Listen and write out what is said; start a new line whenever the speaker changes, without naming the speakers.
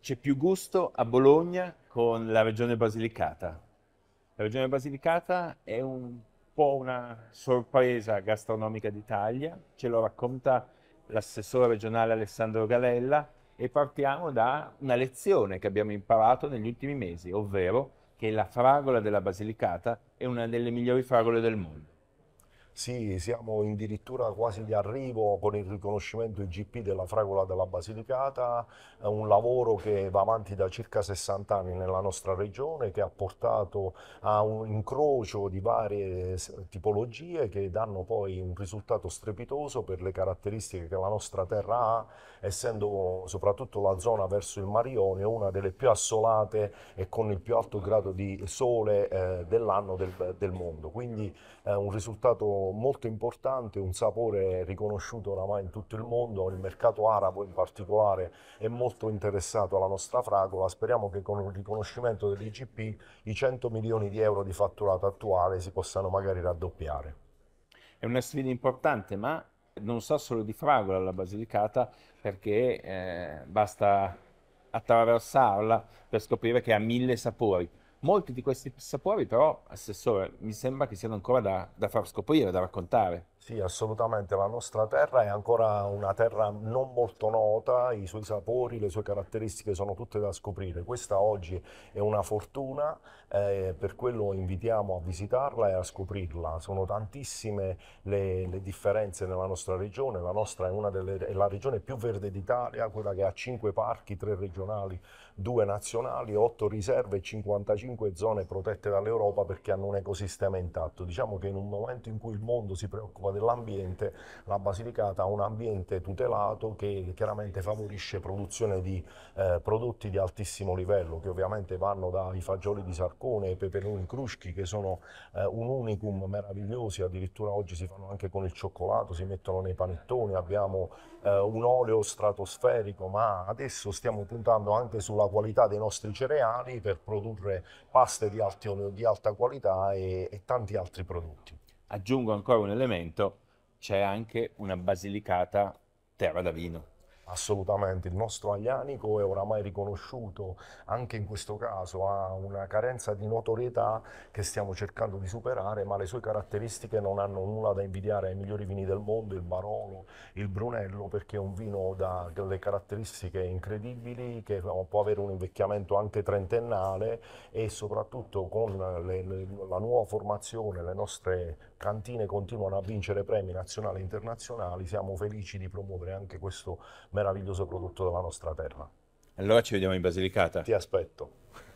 c'è più gusto a Bologna con la regione Basilicata. La regione Basilicata è un po' una sorpresa gastronomica d'Italia, ce lo racconta l'assessore regionale Alessandro Galella e partiamo da una lezione che abbiamo imparato negli ultimi mesi, ovvero che la fragola della Basilicata è una delle migliori fragole del mondo.
Sì, siamo addirittura quasi di arrivo con il riconoscimento IGP della fragola della Basilicata, eh, un lavoro che va avanti da circa 60 anni nella nostra regione che ha portato a un incrocio di varie tipologie che danno poi un risultato strepitoso per le caratteristiche che la nostra terra ha, essendo soprattutto la zona verso il Marione una delle più assolate e con il più alto grado di sole eh, dell'anno del, del, mondo. Quindi è eh, un risultato molto importante, un sapore riconosciuto oramai in tutto il mondo, il mercato arabo in particolare è molto interessato alla nostra fragola, speriamo che con il riconoscimento dell'IGP i 100 milioni di euro di fatturato attuale si possano magari raddoppiare.
È una sfida importante, ma non so solo di fragola la Basilicata perché eh, basta attraversarla per scoprire che ha mille sapori. Molti di questi sapori però, Assessore, mi sembra che siano ancora da, da far scoprire, da
raccontare. Sì, assolutamente, la nostra terra è ancora una terra non molto nota, i suoi sapori, le sue caratteristiche sono tutte da scoprire. Questa oggi è una fortuna, eh, per quello invitiamo a visitarla e a scoprirla. Sono tantissime le, le differenze nella nostra regione, la nostra è, una delle, è la regione più verde d'Italia, quella che ha 5 parchi, 3 regionali, 2 nazionali, 8 riserve e 55 zone protette dall'Europa perché hanno un ecosistema intatto. Diciamo che in un momento in cui il mondo si preoccupa tutela dell'ambiente, la Basilicata ha un ambiente tutelato che chiaramente favorisce produzione di eh, prodotti di altissimo livello, che ovviamente vanno dai fagioli di Sarcone ai peperoni cruschi, che sono eh, un unicum meravigliosi, addirittura oggi si fanno anche con il cioccolato, si mettono nei panettoni, abbiamo eh, un olio stratosferico, ma adesso stiamo puntando anche sulla qualità dei nostri cereali per produrre paste di, alti, di alta qualità e, e tanti altri prodotti
aggiungo ancora un elemento, c'è anche una Basilicata terra da vino.
Assolutamente, il nostro Aglianico è oramai riconosciuto anche in questo caso, ha una carenza di notorietà che stiamo cercando di superare, ma le sue caratteristiche non hanno nulla da invidiare ai migliori vini del mondo, il Barolo, il Brunello, perché è un vino dalle caratteristiche incredibili che può avere un invecchiamento anche trentennale e soprattutto con le, le, la nuova formazione, le nostre cantine continuano a vincere premi nazionali e internazionali, siamo felici di promuovere anche questo mercato meraviglioso prodotto della nostra terra.
Allora ci vediamo in Basilicata. Ti
aspetto.